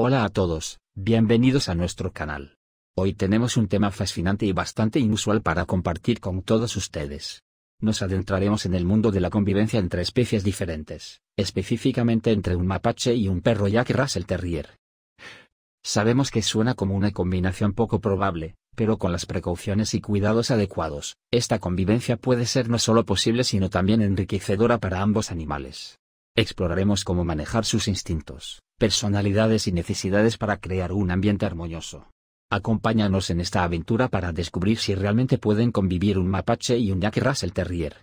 Hola a todos, bienvenidos a nuestro canal. Hoy tenemos un tema fascinante y bastante inusual para compartir con todos ustedes. Nos adentraremos en el mundo de la convivencia entre especies diferentes, específicamente entre un mapache y un perro Jack Russell Terrier. Sabemos que suena como una combinación poco probable, pero con las precauciones y cuidados adecuados, esta convivencia puede ser no solo posible sino también enriquecedora para ambos animales. Exploraremos cómo manejar sus instintos, personalidades y necesidades para crear un ambiente armonioso. Acompáñanos en esta aventura para descubrir si realmente pueden convivir un mapache y un Jack Russell Terrier.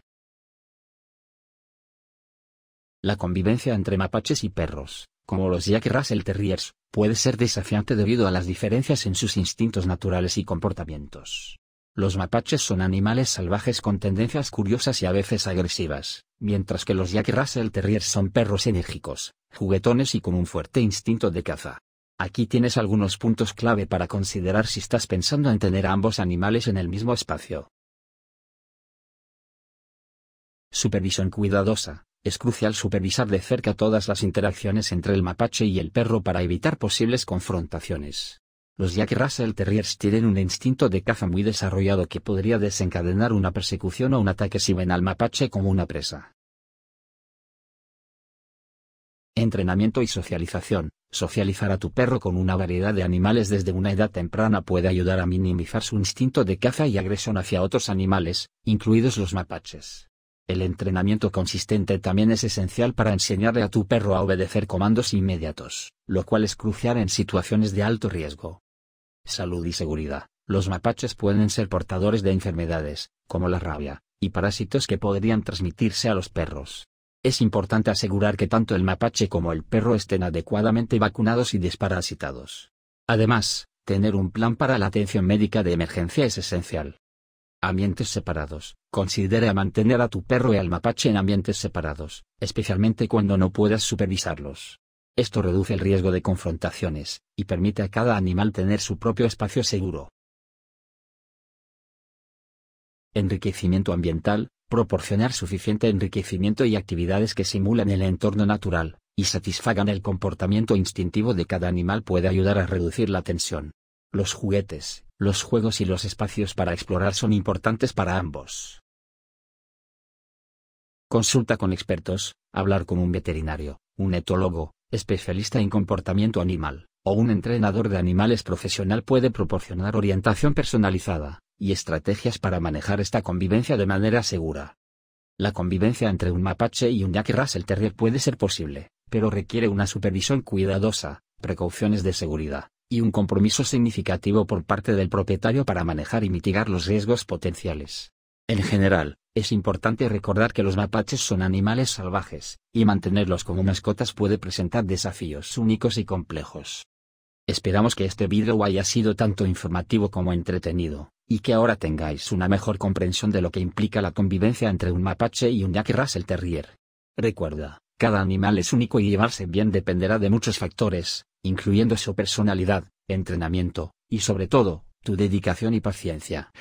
La convivencia entre mapaches y perros, como los Jack Russell Terriers, puede ser desafiante debido a las diferencias en sus instintos naturales y comportamientos. Los mapaches son animales salvajes con tendencias curiosas y a veces agresivas, mientras que los Jack Russell Terrier son perros enérgicos, juguetones y con un fuerte instinto de caza. Aquí tienes algunos puntos clave para considerar si estás pensando en tener a ambos animales en el mismo espacio. Supervisión cuidadosa. Es crucial supervisar de cerca todas las interacciones entre el mapache y el perro para evitar posibles confrontaciones. Los Jack Russell Terriers tienen un instinto de caza muy desarrollado que podría desencadenar una persecución o un ataque si ven al mapache como una presa. Entrenamiento y socialización. Socializar a tu perro con una variedad de animales desde una edad temprana puede ayudar a minimizar su instinto de caza y agresión hacia otros animales, incluidos los mapaches. El entrenamiento consistente también es esencial para enseñarle a tu perro a obedecer comandos inmediatos, lo cual es crucial en situaciones de alto riesgo. Salud y seguridad. Los mapaches pueden ser portadores de enfermedades, como la rabia, y parásitos que podrían transmitirse a los perros. Es importante asegurar que tanto el mapache como el perro estén adecuadamente vacunados y desparasitados. Además, tener un plan para la atención médica de emergencia es esencial. Ambientes separados. Considere mantener a tu perro y al mapache en ambientes separados, especialmente cuando no puedas supervisarlos. Esto reduce el riesgo de confrontaciones, y permite a cada animal tener su propio espacio seguro. Enriquecimiento ambiental, proporcionar suficiente enriquecimiento y actividades que simulan el entorno natural, y satisfagan el comportamiento instintivo de cada animal puede ayudar a reducir la tensión. Los juguetes, los juegos y los espacios para explorar son importantes para ambos. Consulta con expertos, hablar con un veterinario, un etólogo, especialista en comportamiento animal, o un entrenador de animales profesional puede proporcionar orientación personalizada, y estrategias para manejar esta convivencia de manera segura. La convivencia entre un mapache y un Jack Russell Terrier puede ser posible, pero requiere una supervisión cuidadosa, precauciones de seguridad, y un compromiso significativo por parte del propietario para manejar y mitigar los riesgos potenciales. En general, es importante recordar que los mapaches son animales salvajes, y mantenerlos como mascotas puede presentar desafíos únicos y complejos. Esperamos que este video haya sido tanto informativo como entretenido, y que ahora tengáis una mejor comprensión de lo que implica la convivencia entre un mapache y un Jack Russell Terrier. Recuerda, cada animal es único y llevarse bien dependerá de muchos factores, incluyendo su personalidad, entrenamiento, y sobre todo, tu dedicación y paciencia.